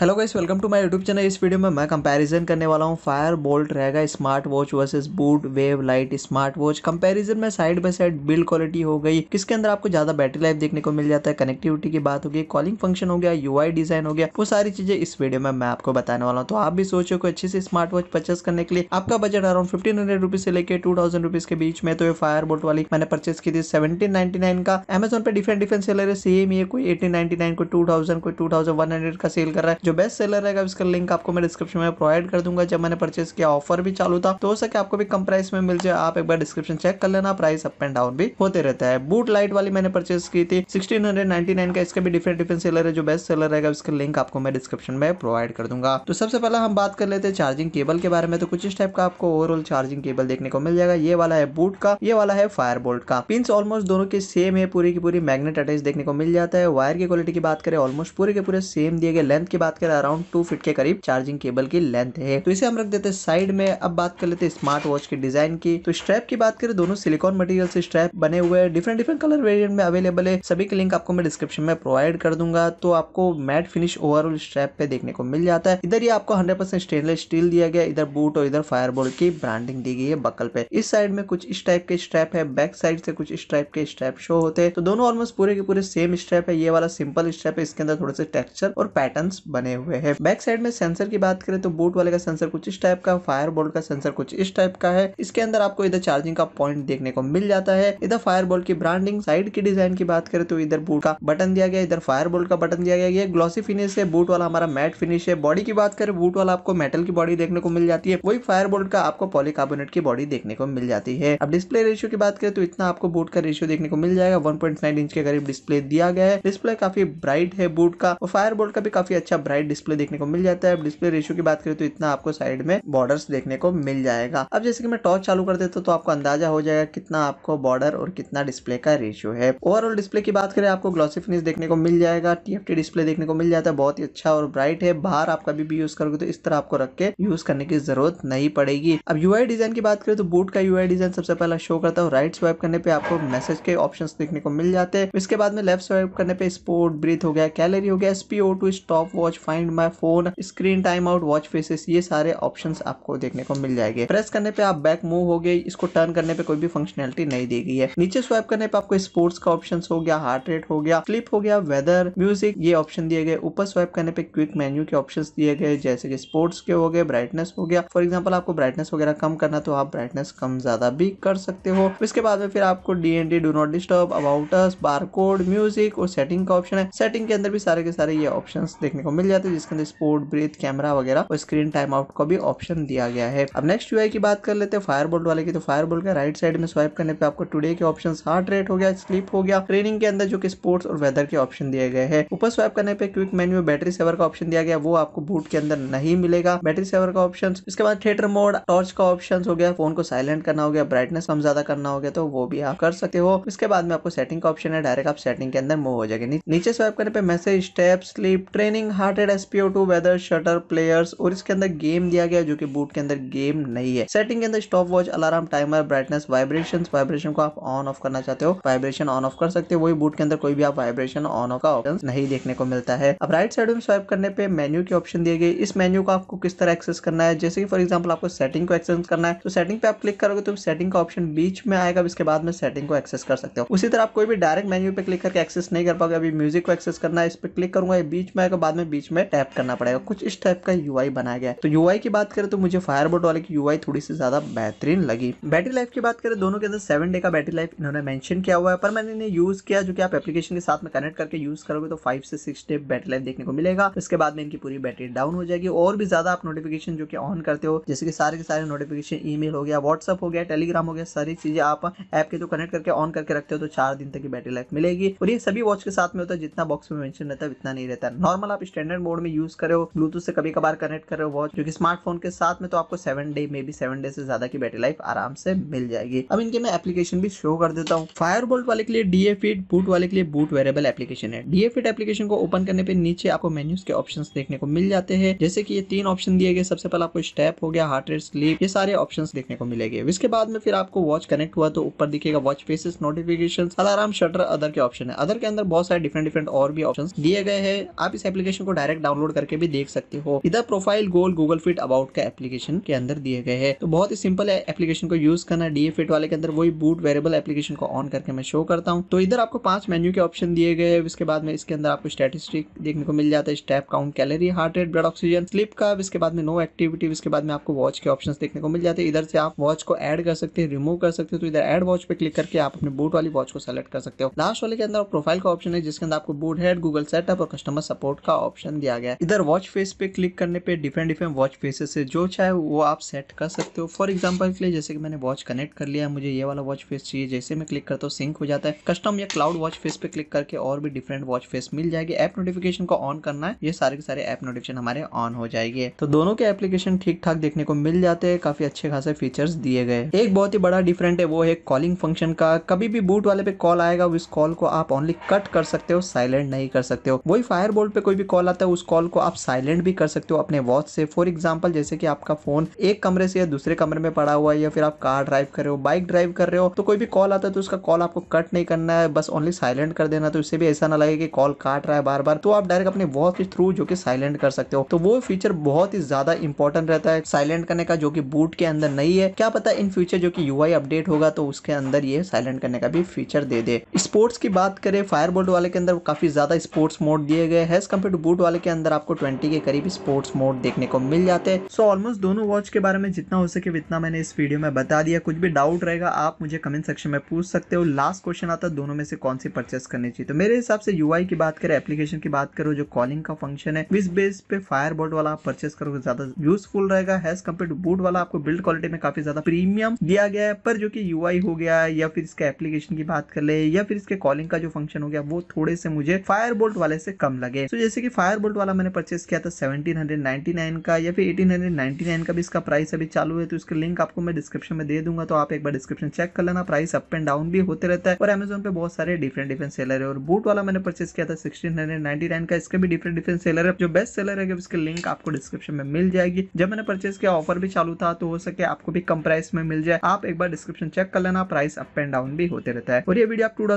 hello guys welcome to my YouTube channel इस video में मैं कंपैरिजन करने वाला हूँ फायर बोल्ट रहेगा smart watch versus boat wave lite smart watch comparison में side by side build quality हो गई किसके अंदर आपको ज्यादा बैटरी लाइफ देखने को मिल जाता है कनेक्टिविटी की बात होगी कॉलिंग फंक्शन हो गया यू डिजाइन हो गया वो सारी चीजें इस वीडियो में मैं आपको बताने वाला हूँ तो आप भी सोचो कोई अच्छी से स्मार्ट वॉच परचेस करने के लिए आपका बजट अराउंड फिफ्टीन हंड्रेड से लेकर टू थाउजेंड के बीच में तो ये फायर बोल्ट वाली मैंने परचेस की थी सेवेंटीन का अमेजोन पर डिफरेंट डिफरेंट सेलर है सेम ये कोई एटीन नाइनटी नाइन कोई टू थाउजेंड कोई टू थाउजेंड वन हंड्रेड का सेल कर रहा है जो बेस्ट सेलर रहेगा उसका लिंक आपको मैं डिस्क्रिप्शन में प्रोवाइड कर दूंगा जब मैंने परचेस किया ऑफर भी चालू था तो हो सके आपको भी कम प्राइस में मिल जाए आप एक बार डिस्क्रिप्शन चेक कर लेना प्राइस अप एंड डाउन भी होते रहता है बूट लाइट वाली मैंने परचेस की थी सिक्सटीन का इसका भी डिफरेंट डिफरेंट सेलर है जो बेस्ट सेलर रहेगा उसका लिंक आपको मैं डिस्क्रिप्शन में प्रोवाइड कर दूंगा तो सबसे पहले हम बात कर लेते हैं चार्जिंग केबल के बारे में तो कुछ इस टाइप का आपको ओवरऑल चार्जिंग केबल देखने को मिल जाएगा ये वाला है बूट का ये वाला है फायर बोल्ट का पिंस ऑलमोस्ट दोनों के सेम है पूरी की पूरी मैग्नेट अटैच देखने को मिल जाता है वायर की क्वालिटी की बात करें ऑलमोस्ट पूरे के पूरे सेम दिए गए लेंथ की बात बात करें अराउंड टू फीट के करीब चार्जिंग केबल की लेंथ है तो इसे हम रख देते हैं साइड में अब बात कर लेते हैं स्मार्ट वॉच के डिजाइन की तो स्ट्रैप की बात करें दोनों सिलिकॉन मटेरियल से स्ट्रैप बने हुए हैं डिफरेंट डिफरेंट कलर वेरियंट में अवेलेबल है सभी के लिंक आपको मैं डिस्क्रिप्शन में प्रोवाइड कर दूंगा तो आपको मैट फिनिश ओवरऑल स्ट्रैप पे देखने को मिल जाता है इधर ये आपको हंड्रेड परसेंट स्टेनलेस स्टील दिया गया इधर बूट और इधर फायर की ब्रांडिंग दी गई है बकल पे इस साइड में कुछ इस टाइप के स्ट्रैप है बैक साइड से कुछ इस टाइप के स्ट्रैप शो होते हैं तो दोनों ऑलमोस्ट पूरे के पूरे सेम स्ट्रैप है ये वाला सिंपल स्ट्रैप है इसके अंदर थोड़े से टेक्सचर और पैटर्न बने बने हुए हैं बैक साइड में सेंसर की बात करें तो बूट वाले का सेंसर कुछ इस टाइप का फायर बोल्ट का सेंसर कुछ इस टाइप का है इसके अंदर आपको इधर चार्जिंग का पॉइंट देखने को मिल जाता है इधर फायर बोल्ट की ब्रांडिंग साइड की डिजाइन की बात करें तो इधर बूट का बटन दिया गया इधर फायर बोल्ट का बटन दिया गया ये ग्लॉसी फिनिश है बूट वाला हमारा मैट फिनिश है बॉडी की बात करें बूट वाला आपको मेटल की बॉडी देखने को मिल जाती है वही फायर बोल्ट का आपको पॉलीकार्बोनेट की बॉडी देखने को मिल जाती है अब डिस्प्ले रेशियो की बात करें तो इतना आपको बूट का रेशियो देखने को मिल जाएगा वन इंच के करीब डिस्प्ले दिया गया है डिस्प्ले काफी ब्राइट है बूट का और फायर बोल्ट का भी काफी अच्छा ब्राइट साइड डिस्प्ले देखने को मिल जाता है अब डिस्प्ले रेशियो की बात करें तो इतना आपको साइड में बॉर्डर देखने को मिल जाएगा अब जैसे कि मैं टॉर्च चालू कर देता तो आपको अंदाजा हो जाएगा कितना आपको बॉर्डर और कितना डिस्प्ले का रेशियो है ओवरऑल डिस्प्ले की बात करें आपको ग्लॉसी फिनिश देखने को मिल जाएगा टीएफटी डिस्प्ले देखने को मिल जाता है बहुत ही अच्छा और ब्राइट है बाहर आप कभी भी यूज करोगे तो इस तरह आपको रख के यूज करने की जरूरत नहीं पड़ेगी अब यूआई डिजाइन की बात करें तो बूट का यूआई डिजाइन सबसे पहला शो करता है राइट स्वाइप करने पे आपको मैसेज के ऑप्शंस देखने को मिल जाते हैं इसके बाद में लेफ्ट स्वाइप करने पे स्पोर्ट ब्रीथ हो गया कैलरी हो गया SPO two stop watch find my phone screen time out watch faces ये सारे ऑप्शन आपको देखने को मिल जाएंगे प्रेस करने पे आप बैक मूव हो गए इसको टर्न करने पे कोई भी फंक्शनलिटी नहीं दी गई है नीचे स्वाइप करने पे आपको स्पोर्ट्स का ऑप्शन हो गया हार्ट रेट हो गया क्लिप हो गया वेदर म्यूजिक ये ऑप्शन दिए गए ऊपर स्वाइप करने पे क्विक मेन्यू के ऑप्शन दिए गए जैसे कि स्पोर्ट्स के हो गए ब्राइटनेस हो गया फॉर एग्जाम्पल आपको ब्राइटनेस वगैरह कम करना तो आप ब्राइटनेस कम ज्यादा भी कर सकते हो इसके बाद में फिर आपको D N D do not disturb about us code music और सेटिंग का ऑप्शन है सेटिंग के अंदर भी सारे के सारे ये ऑप्शन देखने को मिल जाए जाती तो है जिसके अंदर स्पोर्ट ब्रेथ कैमरा वगैरह और स्क्रीन टाइम आउट का भी ऑप्शन दिया गया है अब नेक्स्ट यू की बात कर लेते हैं फायरबोल्ट वाले की तो फायरबोल्ट का राइट साइड में स्वाइप करने पर आपको टुडे के ऑप्शन हार्ट रेट हो गया स्लीप हो गया ट्रेनिंग के अंदर जो कि स्पोर्ट्स और वेदर के ऑप्शन दिए गए हैं ऊपर स्वाइप करने पे क्विक मेन्यू बैटरी सेवर का ऑप्शन दिया गया वो आपको बूट के अंदर नहीं मिलेगा बैटरी सेवर का ऑप्शन इसके बाद थिएटर मोड टॉर्च का ऑप्शन हो गया फोन को साइलेंट करना हो गया ब्राइटनेस कम ज्यादा करना हो गया तो वो भी आप कर सकते हो इसके बाद में आपको सेटिंग का ऑप्शन है डायरेक्ट आप सेटिंग के अंदर मूव हो जाएगा नीचे स्वाइप करने पे message step sleep training heart rate hundred S O two weather shutter players और इसके अंदर गेम दिया गया जो कि बूट के अंदर गेम नहीं है सेटिंग के अंदर stop watch alarm timer brightness vibration vibration को आप ऑन ऑफ करना चाहते हो वाइब्रेशन ऑन ऑफ कर सकते हो वही बूट के अंदर कोई भी आप वाइब्रेशन ऑन ऑफ का ऑप्शन नहीं देखने को मिलता है अब राइट साइड में स्वाइप करने पे मेन्यू के ऑप्शन दिए गए इस मेन्यू को आपको किस तरह एक्सेस करना है जैसे कि फॉर एग्जाम्पल आपको सेटिंग को एक्सेस करना है तो सेटिंग पे आप क्लिक करोगे तो सेटिंग का ऑप्शन बीच में आएगा इसके बाद में सेटिंग को एक्सेस कर सकते हो उसी तरह आप कोई भी डायरेक्ट मेन्यू पे क्लिक करके एक्सेस नहीं कर पाओगे अभी म्यूजिक को एक्सेस करना है इस पर क्लिक करूंगा बीच में आएगा बाद में बीच बीच में टैप करना पड़ेगा कुछ इस टाइप का यू बनाया गया है तो यू की बात करें तो मुझे फायरबोट वाले की यू थोड़ी सी ज्यादा बेहतरीन लगी बैटरी लाइफ की बात करें दोनों के अंदर सेवन डे का बैटरी लाइफ इन्होंने मैंशन किया हुआ है पर मैंने इन्हें यूज किया जो कि आप एप्लीकेशन के साथ में कनेक्ट करके यूज करोगे तो फाइव से सिक्स डे बैटरी लाइफ देखने को मिलेगा इसके बाद में इनकी पूरी बैटरी डाउन हो जाएगी और भी ज्यादा आप नोटिफिकेशन जो कि ऑन करते हो जैसे कि सारे के सारे नोटिफिकेशन ईमेल हो गया व्हाट्सअप हो गया टेलीग्राम हो गया सारी चीजें आप ऐप के जो कनेक्ट करके ऑन करके रखते हो तो चार दिन तक की बैटरी लाइफ मिलेगी और ये सभी वॉच के साथ में होता है जितना बॉक्स में मेंशन रहता है उतना नहीं रहता है नॉर्मल आप स्टैंडर्ड परमानेंट मोड में यूज करे हो ब्लूटूथ से कभी कभार कनेक्ट कर रहे हो वॉच जो कि स्मार्टफोन के साथ में तो आपको seven day may be seven day से ज्यादा की बैटरी लाइफ आराम से मिल जाएगी अब इनके मैं एप्लीकेशन भी शो कर देता हूँ फायर बोल्ट वाले के लिए डीए फिट बूट वाले के लिए बूट वेरेबल एप्लीकेशन है डीए फिट एप्लीकेशन को ओपन करने पे नीचे आपको मेन्यूज के ऑप्शन देखने को मिल जाते हैं जैसे की ये तीन ऑप्शन दिए गए सबसे पहले आपको स्टेप हो गया हार्ट रेट स्लीप ये सारे ऑप्शन देखने को मिलेंगे इसके बाद में फिर आपको वॉच कनेक्ट हुआ तो ऊपर दिखेगा watch faces notification alarm shutter other के ऑप्शन है अदर के अंदर बहुत सारे डिफरेंट डिफरेंट और भी ऑप्शन दिए गए हैं आप इस एप्लीकेशन को डायरेक्ट डायरेक्ट डाउनलोड करके भी देख सकते हो इधर profile goal Google Fit about का एप्लीकेशन के अंदर दिए गए हैं तो बहुत ही सिंपल है एप्लीकेशन को यूज करना डीए फिट वाले के अंदर वही बूट वेरेबल एप्लीकेशन को ऑन करके मैं शो करता हूँ तो इधर आपको पांच मेन्यू के ऑप्शन दिए गए हैं इसके बाद में इसके अंदर आपको स्टेटिस्टिक देखने को मिल जाता है step count calorie heart rate blood oxygen sleep का इसके बाद में नो एक्टिविटी इसके बाद में आपको वॉच के ऑप्शन देखने को मिल जाते हैं इधर से आप वॉच को एड कर सकते हैं रिमूव कर सकते हो तो इधर एड वॉच पे क्लिक करके आप अपने बूट वाली वॉच को सेलेक्ट कर सकते हो लास्ट वाले के अंदर प्रोफाइल का ऑप्शन है जिसके अंदर आपको बूट हेड गूगल सेटअप और कस्टमर सपोर्ट का ऑप्शन ऑप्शन दिया गया है इधर वॉच फेस पे क्लिक करने पे डिफरेंट डिफरेंट वॉच फेसेस है जो चाहे वो आप सेट कर सकते हो फॉर एग्जाम्पल के लिए जैसे कि मैंने वॉच कनेक्ट कर लिया है मुझे ये वाला वॉच फेस चाहिए जैसे मैं क्लिक करता हूँ सिंक हो जाता है कस्टम या क्लाउड वॉच फेस पे क्लिक करके और भी डिफरेंट वॉच फेस मिल जाएगी ऐप नोटिफिकेशन को ऑन करना है ये सारे के सारे ऐप नोटिफिकेशन हमारे ऑन हो जाएगी तो दोनों के एप्लीकेशन ठीक ठाक देखने को मिल जाते हैं काफी अच्छे खासे फीचर्स दिए गए एक बहुत ही बड़ा डिफरेंट है वो है कॉलिंग फंक्शन का कभी भी बूट वाले पे कॉल आएगा उस कॉल को आप ओनली कट कर सकते हो साइलेंट नहीं कर सकते हो वही फायर बोल्ट पे कोई भी कॉल आता है है मतलब उस कॉल को आप साइलेंट भी कर सकते हो अपने वॉच से फॉर एग्जाम्पल जैसे कि आपका फोन एक कमरे से या दूसरे कमरे में पड़ा हुआ है या फिर आप कार ड्राइव कर रहे हो बाइक ड्राइव कर रहे हो तो कोई भी कॉल आता है तो उसका कॉल आपको कट नहीं करना है बस ओनली साइलेंट कर देना तो इससे भी ऐसा ना लगे कि कॉल काट रहा है बार बार तो आप डायरेक्ट अपने वॉच के थ्रू जो कि साइलेंट कर सकते हो तो वो फीचर बहुत ही ज्यादा इंपॉर्टेंट रहता है साइलेंट करने का जो कि बूट के अंदर नहीं है क्या पता इन फ्यूचर जो कि यूआई अपडेट होगा तो उसके अंदर ये साइलेंट करने का भी फीचर दे दे स्पोर्ट्स की बात करें फायरबोल्ट वाले के अंदर काफी ज्यादा स्पोर्ट्स मोड दिए गए हैं एज कम्पेयर टू बूट वाले वाले के अंदर आपको ट्वेंटी के करीब स्पोर्ट्स मोड देखने को मिल जाते हैं सो ऑलमोस्ट दोनों वॉच के बारे में जितना हो सके उतना मैंने इस वीडियो में बता दिया कुछ भी डाउट रहेगा आप मुझे कमेंट सेक्शन में पूछ सकते हो लास्ट क्वेश्चन आता है दोनों में से कौन सी परचेस करनी चाहिए तो मेरे हिसाब से यू की बात करें एप्लीकेशन की बात करो जो कॉलिंग का फंक्शन है इस बेस पे फायर बोर्ड वाला आप परचेस करोगे ज्यादा यूजफुल रहेगा हैज कम्पेयर टू बूट वाला आपको बिल्ड क्वालिटी में काफी ज्यादा प्रीमियम दिया गया है पर जो कि यू हो गया या फिर इसके एप्लीकेशन की बात कर ले या फिर इसके कॉलिंग का जो फंक्शन हो गया वो थोड़े से मुझे फायर वाले से कम लगे तो जैसे कि फायर थंडरबोल्ट वाला मैंने परचेस किया था 1799 का या फिर 1899 का भी इसका प्राइस अभी चालू है तो इसके लिंक आपको मैं डिस्क्रिप्शन में दे दूंगा तो आप एक बार डिस्क्रिप्शन चेक कर लेना प्राइस अप एंड डाउन भी होते रहता है और अमेजोन पे बहुत सारे डिफरेंट डिफरेंट सेलर है और बूट वाला मैंने परचेस किया था सिक्सटीन का इसका भी डिफरेंट डिफरेंट सेलर है जो बेस्ट सेलर है उसके लिंक आपको डिस्क्रिप्शन में मिल जाएगी जब मैंने परचेस किया ऑफर भी चालू था तो हो सके आपको भी कम प्राइस में मिल जाए आप एक बार डिस्क्रिप्शन चेक कर लेना प्राइस अप एंड डाउन भी होते रहता है और ये वीडियो आप टू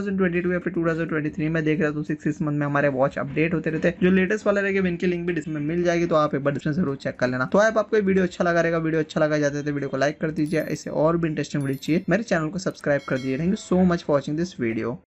या फिर टू में देख रहे हो तो सिक्स मंथ में हमारे वॉच अपडेट होते रहते हैं जो लेटेस्ट वाले वाले रहेगा इनके लिंक भी डिस्क्रिप्शन में मिल जाएगी तो आप एक बार डिस्क्रिप्शन जरूर चेक कर लेना तो आप आपको वीडियो अच्छा लगा रहेगा वीडियो अच्छा लगा जाते तो वीडियो को लाइक कर दीजिए इसे और भी इंटरेस्टिंग वीडियो चाहिए मेरे चैनल को सब्सक्राइब कर दीजिए thank you so much for watching this video